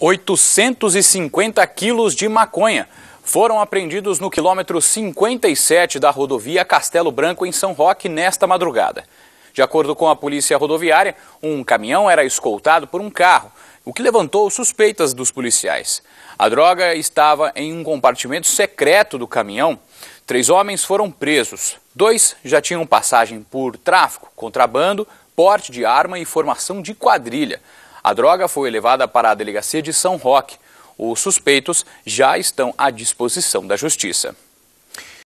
850 quilos de maconha foram apreendidos no quilômetro 57 da rodovia Castelo Branco, em São Roque, nesta madrugada. De acordo com a polícia rodoviária, um caminhão era escoltado por um carro, o que levantou suspeitas dos policiais. A droga estava em um compartimento secreto do caminhão. Três homens foram presos. Dois já tinham passagem por tráfico, contrabando, porte de arma e formação de quadrilha. A droga foi levada para a delegacia de São Roque. Os suspeitos já estão à disposição da justiça.